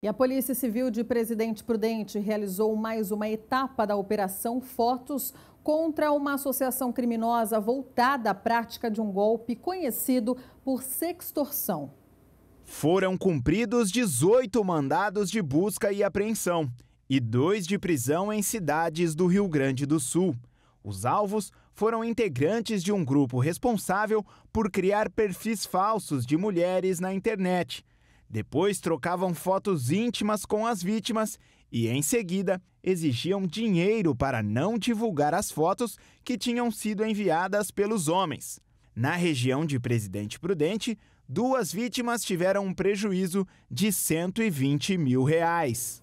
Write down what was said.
E a Polícia Civil de Presidente Prudente realizou mais uma etapa da Operação Fotos contra uma associação criminosa voltada à prática de um golpe conhecido por sextorção. Foram cumpridos 18 mandados de busca e apreensão e dois de prisão em cidades do Rio Grande do Sul. Os alvos foram integrantes de um grupo responsável por criar perfis falsos de mulheres na internet depois trocavam fotos íntimas com as vítimas e, em seguida, exigiam dinheiro para não divulgar as fotos que tinham sido enviadas pelos homens. Na região de Presidente Prudente, duas vítimas tiveram um prejuízo de 120 mil reais.